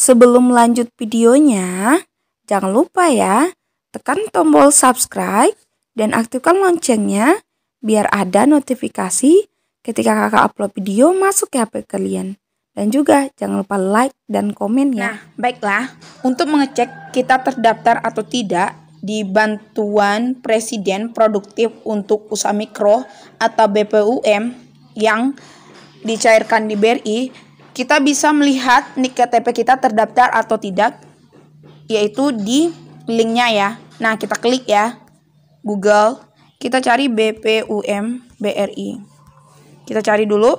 Sebelum lanjut videonya, jangan lupa ya, tekan tombol subscribe dan aktifkan loncengnya biar ada notifikasi ketika kakak upload video masuk ke HP kalian. Dan juga jangan lupa like dan komen ya. Nah, baiklah. Untuk mengecek kita terdaftar atau tidak di Bantuan Presiden Produktif untuk Usaha Mikro atau BPUM yang dicairkan di BRI, kita bisa melihat nik KTP kita terdaftar atau tidak, yaitu di linknya ya. Nah, kita klik ya, Google, kita cari BPUM BRI. Kita cari dulu.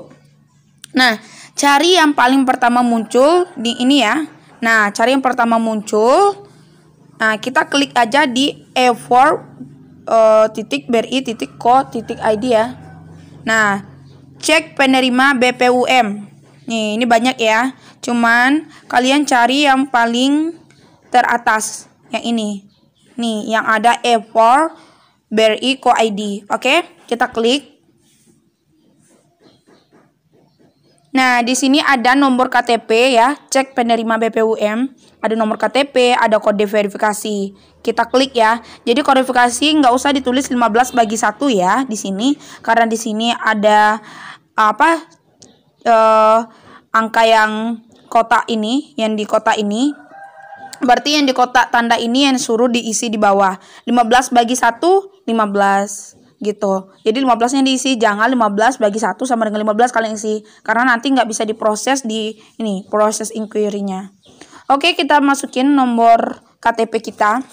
Nah, cari yang paling pertama muncul di ini ya. Nah, cari yang pertama muncul. Nah, kita klik aja di e4 eh, titik BRI titik co titik ID ya. Nah, cek penerima BPUM. Nih, ini banyak ya. Cuman kalian cari yang paling teratas, yang ini. Nih, yang ada E4 BRI Co ID. Oke, kita klik. Nah, di sini ada nomor KTP ya, cek penerima BPUM, ada nomor KTP, ada kode verifikasi. Kita klik ya. Jadi kode verifikasi nggak usah ditulis 15 bagi 1 ya di sini, karena di sini ada apa? eh angka yang kotak ini, yang di kotak ini. Berarti yang di kotak tanda ini yang suruh diisi di bawah. 15 bagi 1, 15 gitu. Jadi 15-nya diisi, jangan 15 bagi 1 sama dengan 15 kali isi karena nanti nggak bisa diproses di ini proses inquiry-nya. Oke, kita masukin nomor KTP kita.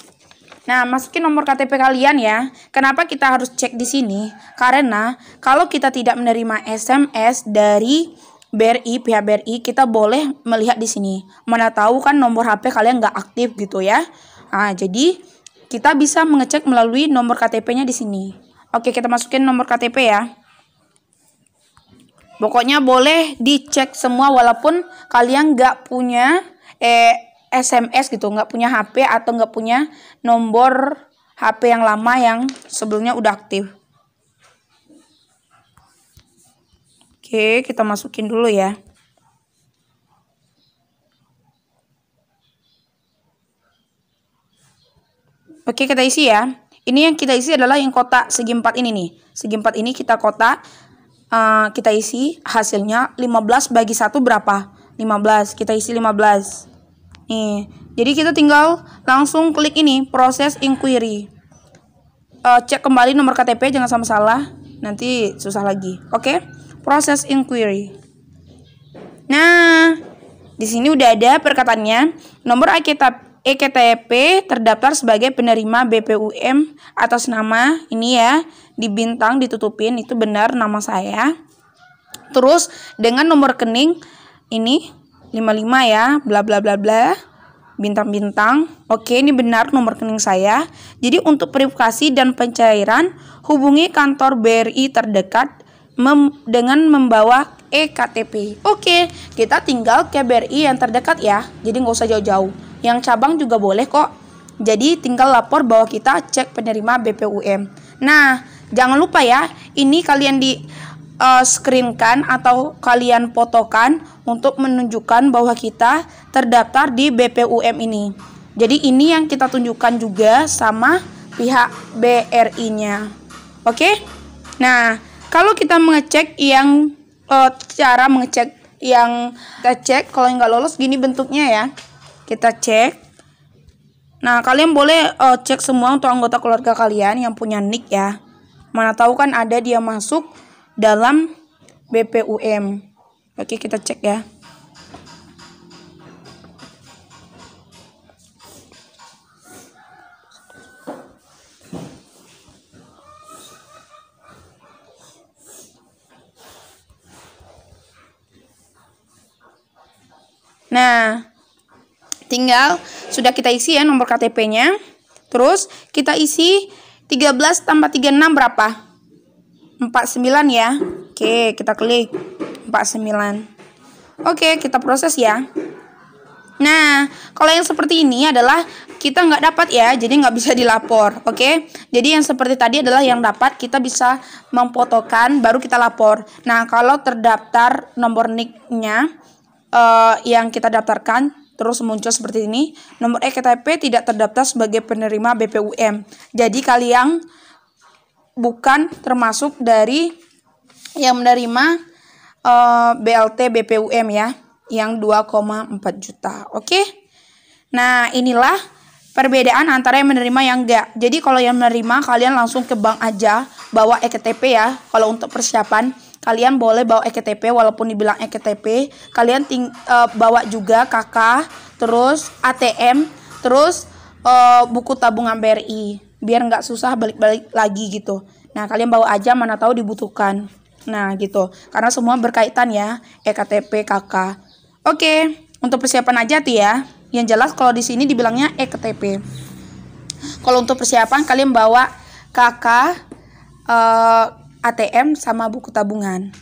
Nah, masukin nomor KTP kalian ya. Kenapa kita harus cek di sini? Karena kalau kita tidak menerima SMS dari BRI pihak BRI kita boleh melihat di sini. Mana tahu kan nomor HP kalian nggak aktif gitu ya. Nah, jadi kita bisa mengecek melalui nomor KTP-nya di sini. Oke, kita masukin nomor KTP ya. Pokoknya boleh dicek semua walaupun kalian nggak punya eh, SMS gitu, nggak punya HP atau nggak punya nomor HP yang lama yang sebelumnya udah aktif. Oke, kita masukin dulu ya. Oke, kita isi ya. Ini yang kita isi adalah yang kotak segi empat ini nih. Segi empat ini kita kotak, uh, kita isi hasilnya 15 bagi satu berapa? 15, kita isi 15. Nih, jadi kita tinggal langsung klik ini, proses inquiry. Uh, cek kembali nomor KTP, jangan sama salah, nanti susah lagi. Oke? Okay? proses inquiry. Nah, di sini udah ada perkataannya. Nomor EKTP terdaftar sebagai penerima BPUM atas nama ini ya, Dibintang, ditutupin itu benar nama saya. Terus dengan nomor kening ini 55 ya, bla bla bla bla bintang-bintang. Oke, ini benar nomor kening saya. Jadi untuk verifikasi dan pencairan hubungi kantor BRI terdekat mem dengan membawa ektp. Oke, kita tinggal ke BRI yang terdekat ya. Jadi nggak usah jauh-jauh. Yang cabang juga boleh kok. Jadi tinggal lapor bahwa kita cek penerima BPUM. Nah, jangan lupa ya, ini kalian di uh, screenkan atau kalian fotokan untuk menunjukkan bahwa kita terdaftar di BPUM ini. Jadi ini yang kita tunjukkan juga sama pihak BRI-nya. Oke? Nah, kalau kita mengecek yang uh, cara mengecek yang kita cek kalau nggak lolos gini bentuknya ya. Kita cek. Nah, kalian boleh uh, cek semua untuk anggota keluarga kalian yang punya nick ya. Mana tahu kan ada dia masuk dalam BPUM. Oke, kita cek ya. Nah, tinggal sudah kita isi ya nomor KTP-nya. Terus kita isi 13 tambah 36 berapa? 49 ya. Oke, kita klik 49. Oke, kita proses ya. Nah, kalau yang seperti ini adalah kita nggak dapat ya, jadi nggak bisa dilapor, oke? Jadi yang seperti tadi adalah yang dapat kita bisa memfotokan, baru kita lapor. Nah, kalau terdaftar nomor nicknya. nya uh, yang kita daftarkan terus muncul seperti ini. Nomor EKTP tidak terdaftar sebagai penerima BPUM. Jadi kalian bukan termasuk dari yang menerima uh, eh, BLT BPUM ya, yang 2,4 juta. Oke. Okay? Nah, inilah perbedaan antara yang menerima yang enggak. Jadi kalau yang menerima kalian langsung ke bank aja bawa EKTP ya kalau untuk persiapan kalian boleh bawa EKTP walaupun dibilang EKTP kalian ting uh, bawa juga KK terus ATM terus uh, buku tabungan BRI biar nggak susah balik-balik lagi gitu nah kalian bawa aja mana tahu dibutuhkan nah gitu karena semua berkaitan ya EKTP KK oke untuk persiapan aja tuh ya yang jelas kalau di sini dibilangnya EKTP kalau untuk persiapan kalian bawa KK uh, ATM sama buku tabungan.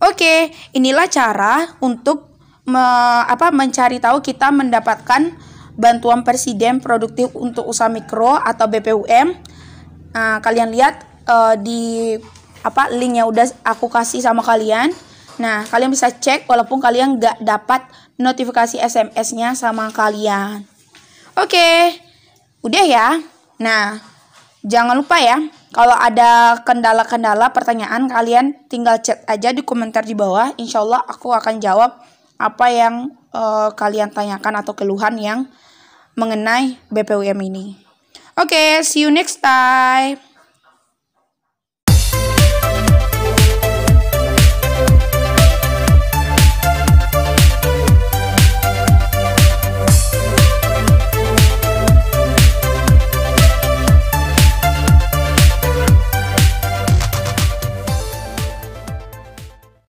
Oke, inilah cara untuk me, apa mencari tahu kita mendapatkan bantuan presiden produktif untuk usaha mikro atau BPUM. Nah, kalian lihat uh, di apa link yang udah aku kasih sama kalian. Nah, kalian bisa cek walaupun kalian nggak dapat notifikasi SMS-nya sama kalian. Oke, udah ya. Nah, jangan lupa ya kalau ada kendala-kendala pertanyaan kalian tinggal chat aja di komentar di bawah. Insya Allah aku akan jawab apa yang uh, kalian tanyakan atau keluhan yang mengenai BPUM ini. Oke, okay, see you next time.